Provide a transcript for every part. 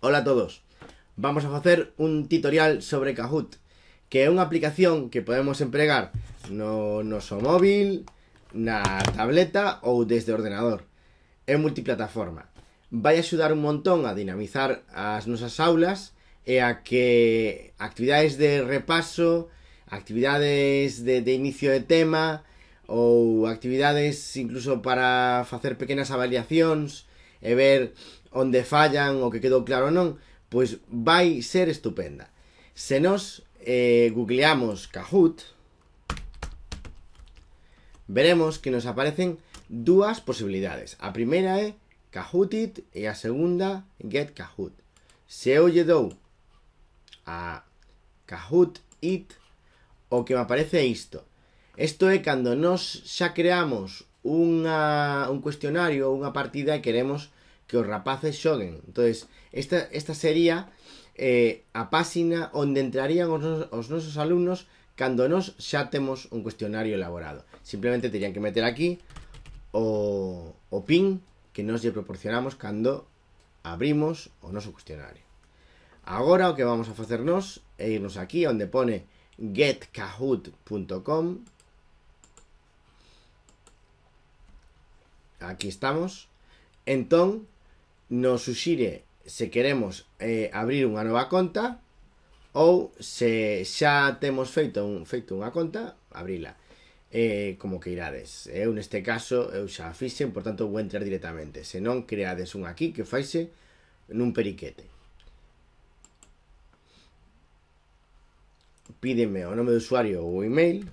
Ola a todos. Vamos a facer un tutorial sobre Kahoot, que é unha aplicación que podemos empregar no noso móvil, na tableta ou desde o ordenador. É multiplataforma. Vai axudar un montón a dinamizar as nosas aulas e a que actividades de repaso, actividades de, de inicio de tema ou actividades incluso para facer pequenas avaliacións e ver donde fallan o que quedó claro o no pues va a ser estupenda. Se nos eh, googleamos Kahoot, veremos que nos aparecen dos posibilidades. A es é it y e a segunda Get Kahoot. Se oye do a Kahoot It, o que me aparece esto esto es cuando nos ya creamos un cuestionario ou unha partida y e queremos que os rapaces xoguen. Entonces, esta, esta sería eh, a página entrarían os, alumnos cuando nos xa un cuestionario elaborado. Simplemente terían que meter aquí o, o pin que nos lle proporcionamos cuando abrimos o noso cuestionario. Ahora lo que vamos a hacernos es irnos aquí donde pone getkahoot.com Aquí estamos. Entón, nos suxire se queremos eh, abrir unha nova conta ou se xa temos feito, un, feito unha conta, abrila. Eh, como que irades. Eu neste caso eu xa fixen, por tanto vou entrar directamente. Se non, creades un aquí que faise nun periquete. Pídeme o nome de usuario ou o email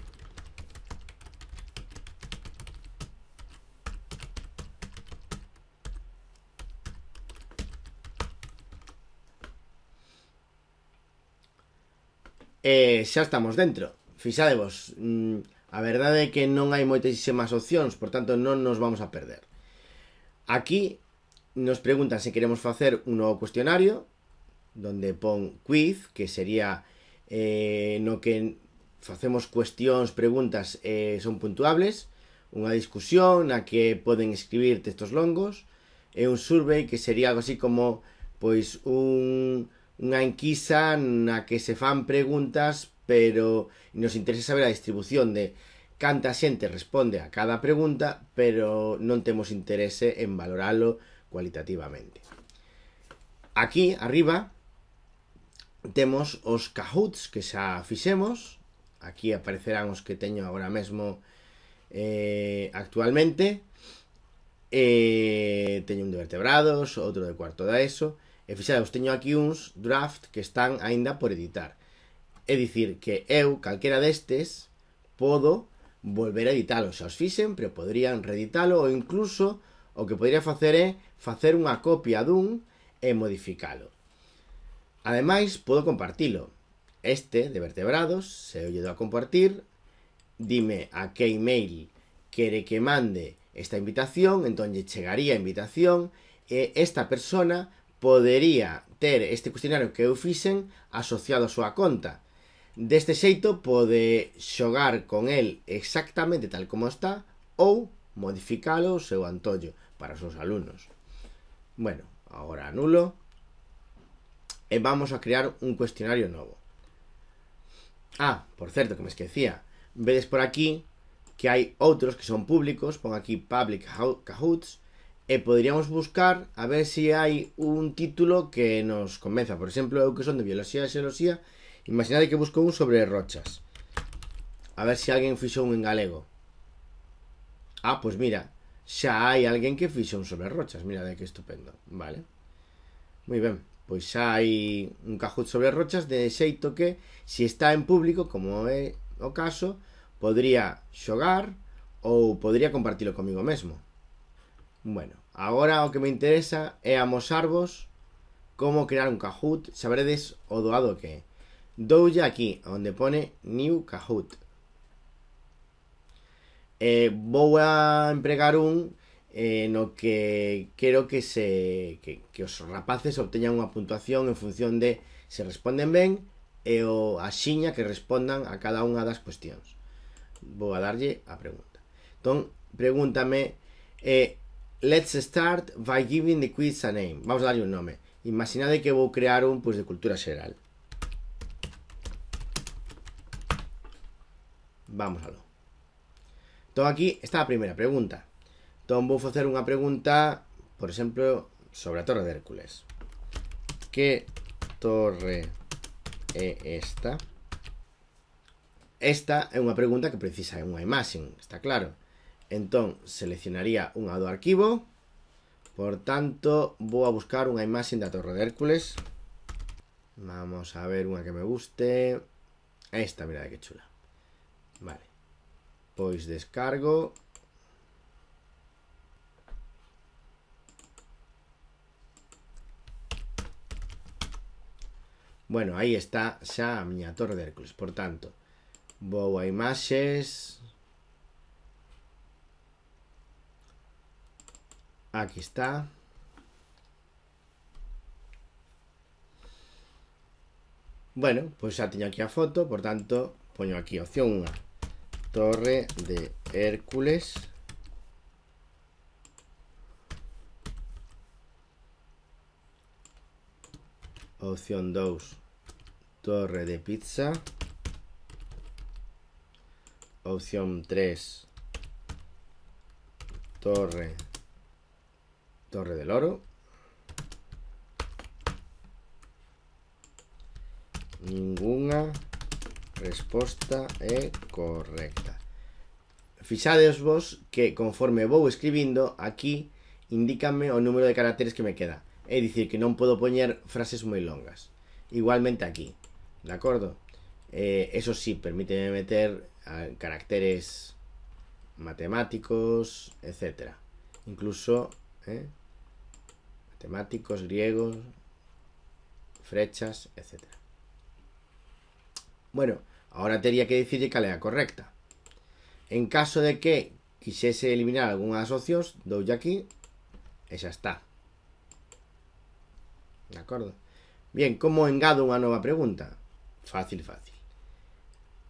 eh, xa estamos dentro. Fixadevos, mm, a verdade é que non hai moitísimas opcións, por tanto non nos vamos a perder. Aquí nos preguntan se queremos facer un novo cuestionario, donde pon quiz, que sería eh, no que facemos cuestións, preguntas, eh, son puntuables, unha discusión na que poden escribir textos longos, e un survey que sería algo así como pois un unha enquisa na que se fan preguntas, pero nos interesa saber a distribución de canta xente responde a cada pregunta, pero non temos interese en valoralo cualitativamente. Aquí, arriba, temos os Kahoots que xa fixemos, aquí aparecerán os que teño agora mesmo eh, actualmente, eh, teño un de vertebrados, outro de cuarto da ESO, E fixados, teño aquí uns draft que están aínda por editar. É dicir, que eu, calquera destes, podo volver a editalo. Xa os fixen, pero poderían reeditalo ou incluso o que podría facer é facer unha copia dun e modificalo. Ademais, podo compartilo. Este, de vertebrados, se eu lle dou a compartir, dime a que email quere que mande esta invitación, entón lle chegaría a invitación e esta persona podería ter este cuestionario que eu fixen asociado á súa conta. Deste xeito pode xogar con el exactamente tal como está ou modificalo ao seu antollo para os seus alumnos. Bueno, agora anulo e vamos a crear un cuestionario novo. Ah, por certo, que me esquecía. Vedes por aquí que hai outros que son públicos, pon aquí Public Cahoots, e poderíamos buscar a ver se si hai un título que nos convenza. Por exemplo, eu que son de bioloxía e xeoloxía, imaginade que busco un sobre rochas. A ver se si alguén fixo un en galego. Ah, pois mira, xa hai alguén que fixo un sobre rochas. Mira, de que estupendo. Vale. Moi ben. Pois xa hai un cajut sobre rochas de xeito que, se si está en público, como é o caso, podría xogar ou podría compartilo comigo mesmo. Bueno, Agora o que me interesa é amosarvos como crear un Kahoot, saberedes o doado que é. Doulle aquí, onde pone New Kahoot. Eh, vou a empregar un eh, no que quero que se que, que os rapaces obteñan unha puntuación en función de se responden ben e o axiña que respondan a cada unha das cuestións. Vou a darlle a pregunta. Entón, pregúntame eh, Let's start by giving the quiz a name. Vamos a darle un nombre. Imaginad que voy a crear un pues, de cultura general. Vamos a lo. aquí está la primera pregunta. voy a hacer una pregunta, por ejemplo, sobre la Torre de Hércules. ¿Qué torre es esta? Esta es una pregunta que precisa de un imagen, está claro. Entonces, seleccionaría un do archivo. por tanto voy a buscar imagen de la Torre de Hércules vamos a ver una que me guste esta, mirad que chula vale pois descargo Bueno, ahí está ya mi torre de Hércules Por tanto, voy a imaxes Aquí está. Bueno, pues ya tenía aquí a foto, por tanto, pongo aquí opción 1. Torre de Hércules. Opción 2. Torre de pizza. Opción 3. Torre Torre del Oro. Ninguna respuesta correcta. correcta. vos que conforme voy escribiendo, aquí indícame el número de caracteres que me queda. Es decir, que no puedo poner frases muy longas. Igualmente aquí, de acuerdo? E, eso sí, permite meter caracteres matemáticos, etcétera. Incluso... Eh, temáticos, griegos, flechas, etc. Bueno, ahora tenía que decirle que la correcta. En caso de que quisiese eliminar algunos socios, doy aquí, esa está. ¿De acuerdo? Bien, ¿cómo engado una nueva pregunta? Fácil, fácil.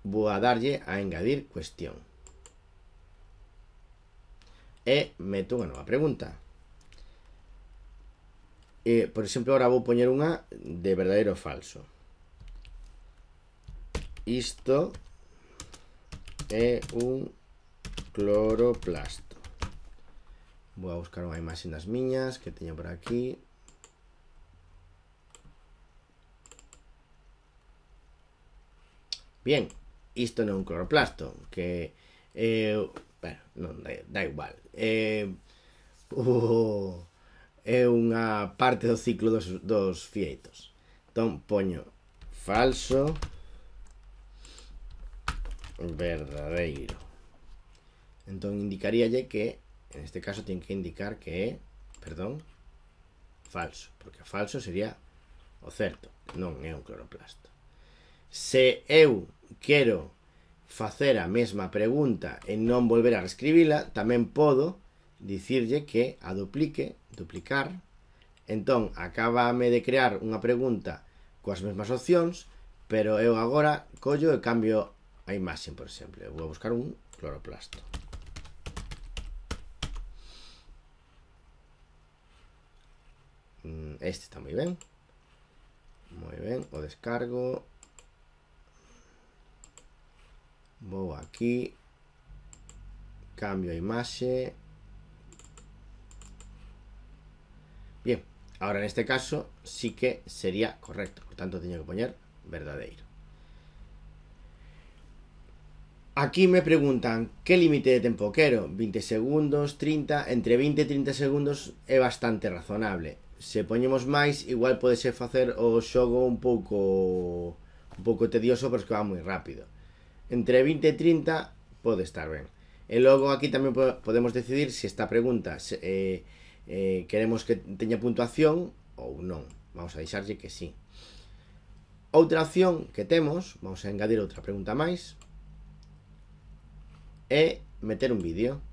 Voy a darle a engadir cuestión. Y meto una nueva pregunta. Eh, por ejemplo, ahora voy a poner una de verdadero o falso. Esto es un cloroplasto. Voy a buscar una imagen de las miñas que tenía por aquí. Bien, esto no es un cloroplasto, que eh, bueno, da, igual. Eh, é unha parte do ciclo dos, dos fieitos. Entón, poño falso, verdadeiro. Entón, indicaríalle que, en este caso, ten que indicar que é, perdón, falso. Porque falso sería o certo, non é un cloroplasto. Se eu quero facer a mesma pregunta e non volver a reescribila, tamén podo, dicirlle que a duplique, duplicar, entón acabame de crear unha pregunta coas mesmas opcións, pero eu agora collo e cambio a imaxe, por exemplo. Eu vou buscar un cloroplasto. Mm, este está moi ben. Moi ben, o descargo. Vou aquí. Cambio a imaxe. Bien, ahora en este caso sí que sería correcto. Por tanto, tenía que poner verdadero. Aquí me preguntan, ¿qué límite de tiempo quiero? 20 segundos, 30, entre 20 e 30 segundos é bastante razonable. Se poñemos máis, igual pode ser facer o xogo un pouco un pouco tedioso, pero que va moi rápido. Entre 20 e 30 pode estar ben. Y logo aquí tamén podemos decidir se esta pregunta eh, eh, queremos que teña puntuación ou non. Vamos a deixarlle que sí. Outra opción que temos, vamos a engadir outra pregunta máis, é meter un vídeo.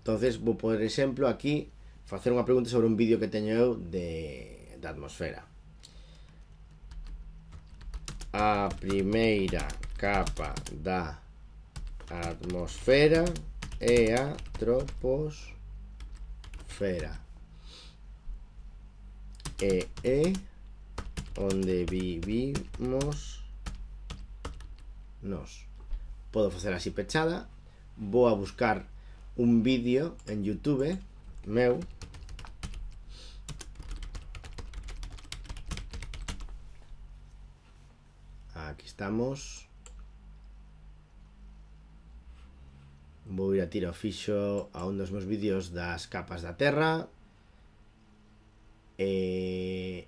entonces vou, por exemplo, aquí facer unha pregunta sobre un vídeo que teño eu de, de atmosfera. A primeira capa da atmosfera é a troposfera esfera eh, eh, donde vivimos nos. Puedo hacer así pechada. Voy a buscar un vídeo en YouTube meu aquí estamos voy a tirar oficio a uno e este de mis vídeos las capas de tierra Este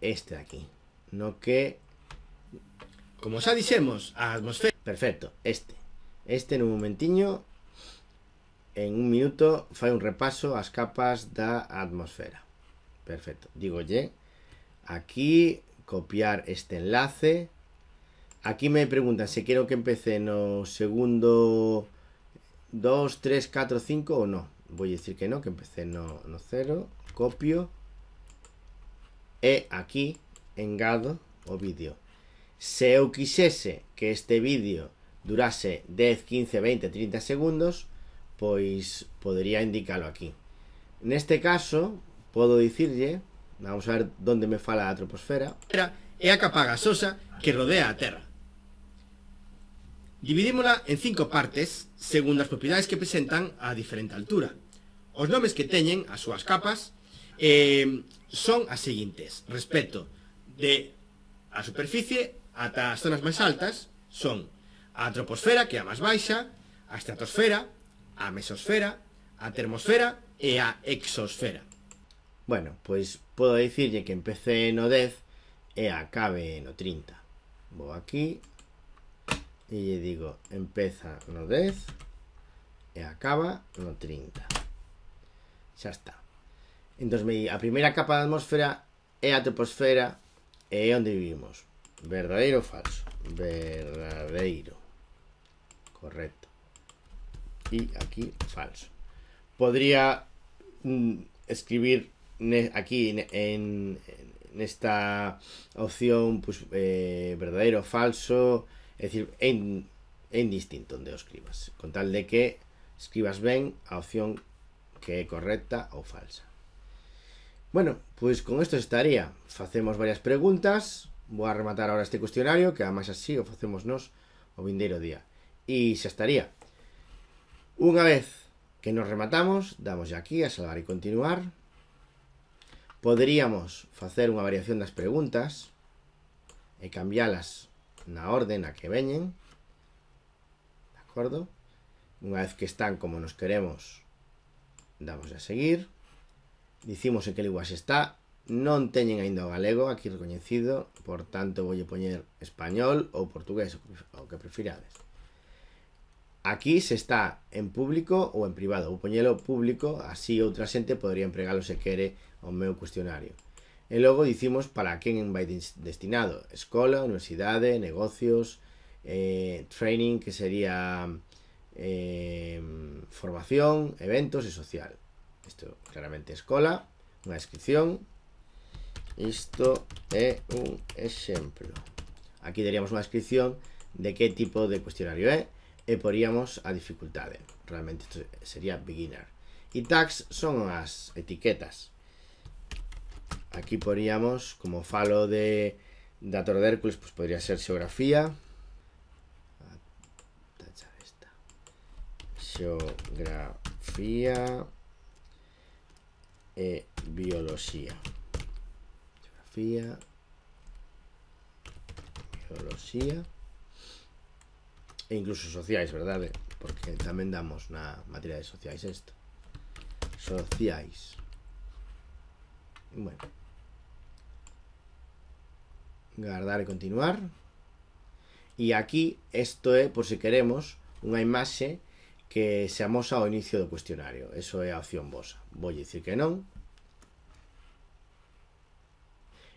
este aquí no que como ya dijimos, a atmosfera perfecto, este este en un momentiño en un minuto fai un repaso las capas de atmósfera, perfecto, digo ye aquí copiar este enlace aquí me preguntan si quiero que en no segundo 2, 3, 4, 5 o no. Voy a decir que no, que empecé no, cero, Copio. E aquí, engado o vídeo. Si eu quisese que este vídeo durase 10, 15, 20, 30 segundos, pues podría indicarlo aquí. En este caso, puedo decirle, vamos a ver dónde me fala la troposfera. E a capa gasosa que rodea a Terra. Dividímola en cinco partes según as propiedades que presentan a diferente altura. Os nomes que teñen as súas capas eh, son as seguintes, respecto de a superficie ata as zonas máis altas son a troposfera, que é a máis baixa, a estratosfera, a mesosfera, a termosfera e a exosfera. Bueno, pois podo dicirlle que empecé no 10 e acabe no 30. Vou aquí y le digo empieza no 10 y acaba no 30 ya está entonces me a primera capa de atmósfera e a troposfera e donde vivimos verdadero o falso verdadero correcto y aquí falso podría mm, escribir aquí en, esta opción pues eh, verdadero falso É dicir, é, in, é indistinto onde o escribas. Con tal de que escribas ben a opción que é correcta ou falsa. Bueno, pois con isto estaría. Facemos varias preguntas. Vou a rematar agora este cuestionario, que además así o facemos nos o vindeiro día. E xa estaría. Unha vez que nos rematamos, damos aquí a salvar e continuar. Poderíamos facer unha variación das preguntas e cambialas na orde na que veñen, de acordo? Unha vez que están como nos queremos, damos a seguir, dicimos en que linguas está, non teñen aínda o galego aquí recoñecido, por tanto voulle poñer español ou portugués, o que prefirades. Aquí se está en público ou en privado, vou poñelo público, así outra xente podría empregalo se quere o meu cuestionario. Y e luego decimos para quién va destinado. Escola, universidades, negocios, eh, training, que sería eh, formación, eventos y e social. Esto claramente escola, una descripción. Esto es un ejemplo. Aquí daríamos una descripción de qué tipo de cuestionario es y poríamos a dificultades. Realmente esto sería beginner. Y e tags son las etiquetas Aquí poníamos, como falo de dator de Hércules, pues podría ser geografía. Geografía e biología. Geografía, biología e incluso sociais, ¿verdad? Porque tamén damos na materia de sociais isto. Sociais. Bueno. Guardar y continuar. Y aquí, esto es por si queremos, una imagen que seamos a inicio de cuestionario. Eso es opción opción voy a decir que no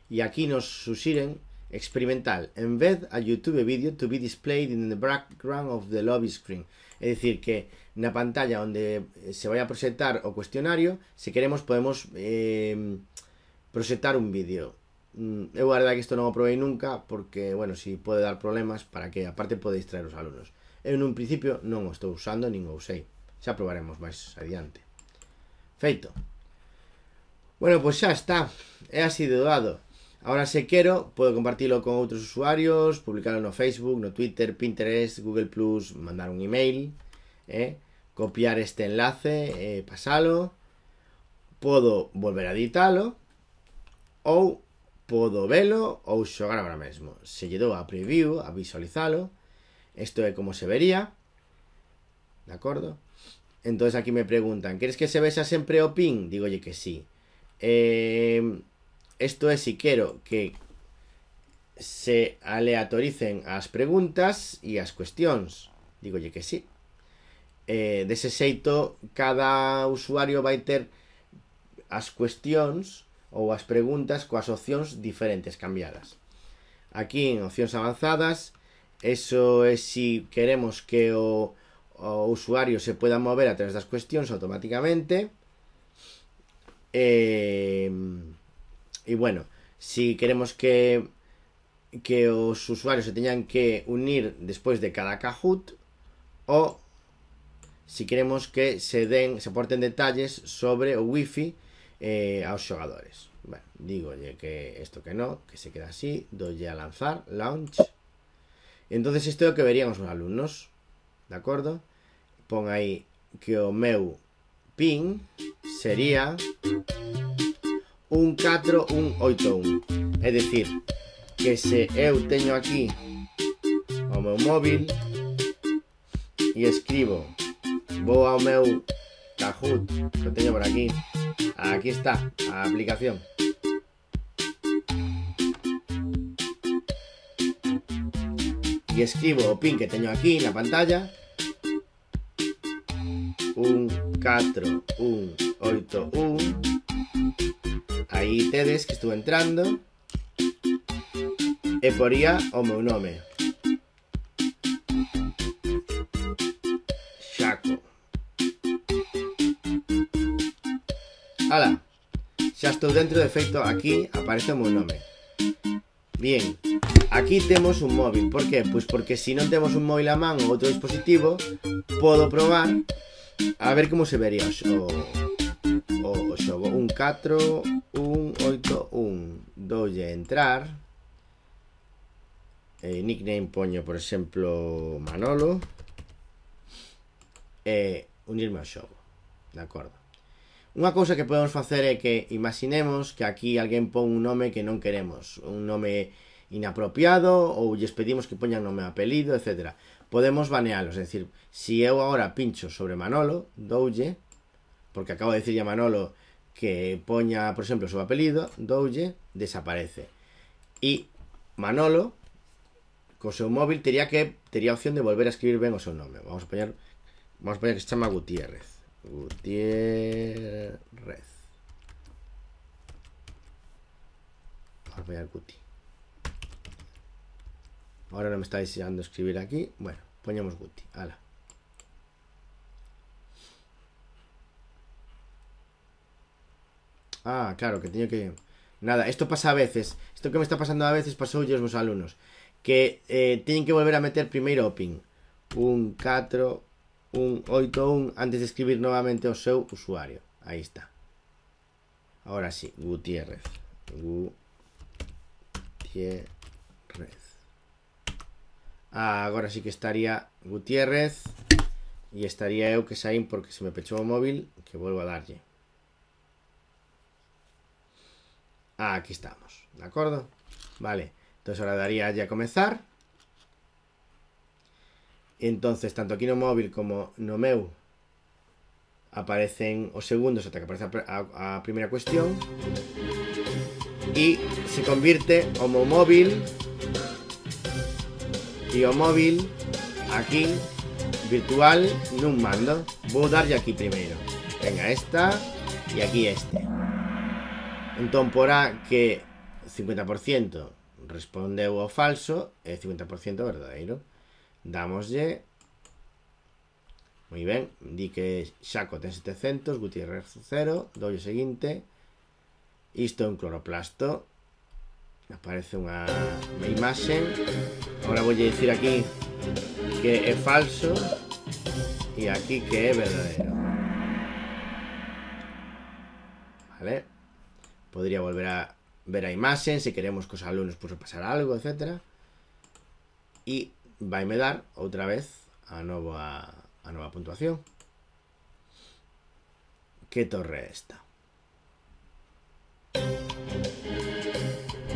y aquí nos sugieren experimental. en vez a YouTube video to be displayed in the background of the lobby screen. es decir que una pantalla donde se vaya a presentar o cuestionario, si queremos podemos eh, proyectar un vídeo. he mm, verdad que esto no lo probé nunca porque, bueno, si puede dar problemas para que aparte pode distraer los alumnos. En un principio no lo estoy usando Ni lo usé. Ya probaremos más adelante Feito. Bueno, pues ya está. He así dado Ahora se quiero. Puedo compartirlo con otros usuarios, Publicarlo en Facebook, no Twitter, Pinterest, Google+, mandar un email, ¿eh? copiar este enlace, eh, Pasarlo. Puedo volver a editarlo. ou podo velo ou xogar agora mesmo. Se lle dou a preview, a visualizalo, isto é como se vería, de acordo? Entón aquí me preguntan, queres que se vexa sempre o pin? Digo que sí. Eh, esto é si quero que se aleatoricen as preguntas e as cuestións. Digo que sí. Eh, dese xeito, cada usuario vai ter as cuestións o las preguntas las opciones diferentes cambiadas. Aquí en opciones avanzadas, eso es si queremos que los usuarios usuario se puedan mover a través de las cuestiones automáticamente. Y em, e, bueno, si queremos que que usuarios se tengan que unir después de cada Kahoot o si queremos que se den se porten detalles sobre o wifi eh, a los jugadores digo que esto que no, que se queda así, doy a lanzar, launch. Entonces esto que veríamos los alumnos, de acuerdo Pon ahí que o meu ping sería un 4, un 8, es decir que se eu tengo aquí o meu móvil y escribo, boa a meu Kahoot, lo tengo por aquí. Aquí está, aplicación. Y escribo pin que tengo aquí en la pantalla. Un 4, un 8, un. te tedes que estuve entrando. E poría o meu nome. ¡Hala! Ya estoy dentro de efecto. aquí aparece mi nombre. Bien, aquí tenemos un móvil Por qué? Pues porque si no tenemos un móvil a mano o otro dispositivo puedo probar a ver cómo se vería o, Un 4, un 8, un entrar eh, Nickname poño, por ejemplo, Manolo eh, unirme al show. De acuerdo. Una cosa que podemos hacer es que imaginemos que aquí alguien ponga un nombre que no queremos, un nombre inapropiado o les pedimos que pongan nombre apellido, etc. Podemos banealos, es decir, si yo ahora pincho sobre Manolo, doulle, porque acabo de decir a Manolo que ponga, por ejemplo, su apellido, apelido, desaparece. Y Manolo, con su móvil, tenía que opción de volver a escribir vengo su nombre. Vamos a poner vamos a poner que se chama Gutiérrez. Gutiérrez. Vamos a Guti. Ahora no me está deseando escribir aquí. Bueno, ponemos Guti. Ala. Ah, claro, que tenía que... Nada, esto pasa a veces. Esto que me está pasando a veces pasó yo a los alumnos. Que eh, tienen que volver a meter primero ping. Un 4, un 8.1 antes de escribir nuevamente o seu usuario. Ahí está. Ahora sí, Gutiérrez. Gutiérrez. Ah, sí que estaría Gutiérrez y estaría eu porque se me pechó un móvil que vuelvo a darle Ah, aquí estamos, de acuerdo? Vale, entonces ahora daría ya comenzar entonces, tanto aquí no Móvil como Nomeu aparecen o segundos hasta que aparece a, primera cuestión. Y e se convierte como Móvil y e o Móvil aquí virtual en un mando. Voy a dar aquí primero. Venga, esta y e aquí este. por porá que 50% responde o falso e 50% verdadero Damos Y. Muy bien. di que saco ten 700, Gutiérrez 0, doy o siguiente esto é un cloroplasto. Aparece una imagen. Ahora voy a decir aquí que es falso Y e aquí que es verdadero. Vale. Podría volver a ver a imagen. Si queremos que os alumnos pues, pasar algo, etc. Y me dar otra vez a nueva a nueva puntuación. ¿Qué torre esta?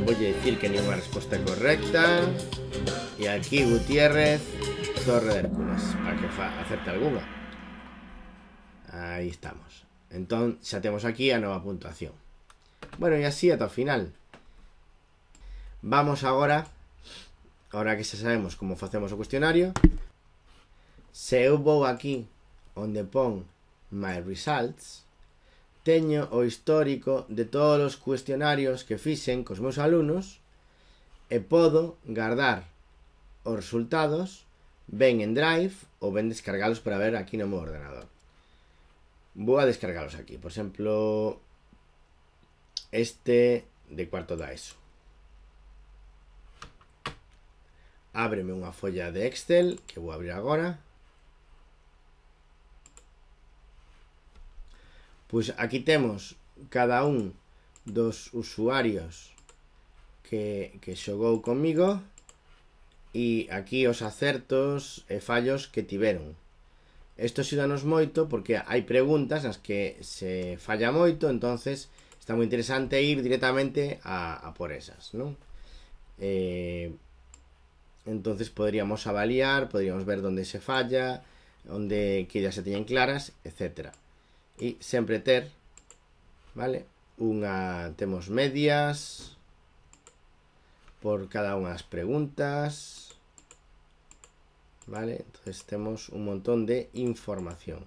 Voy a decir que ninguna respuesta correcta. Y aquí Gutiérrez, Torre de Hércules, para que acepte alguna. Ahí estamos. Entonces, ya tenemos aquí a nueva puntuación. Bueno, y así hasta el final. Vamos ahora Ahora que xa sabemos como facemos o cuestionario, se eu vou aquí onde pon My Results, teño o histórico de todos os cuestionarios que fixen cos meus alumnos e podo guardar os resultados ben en Drive ou ben descargalos para ver aquí no meu ordenador. Vou a descargalos aquí. Por exemplo, este de cuarto da ESO. ábreme una folla de Excel que voy a abrir ahora pues aquí tenemos cada uno dos usuarios que, que conmigo y aquí os acertos e eh, fallos que tiveron sí danos moito porque hay preguntas las que se falla moito entonces está muy interesante ir directamente a, por esas eh, entonces podríamos avaliar, podríamos ver dónde se falla, dónde que ya se tenían claras, etc. Y siempre ter, vale? Una, tenemos medias por cada unas las preguntas, vale? Entonces tenemos un montón de información.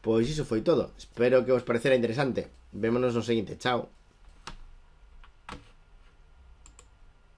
Pues eso fue todo. Espero que os pareciera interesante. Vémonos en lo siguiente. Chao.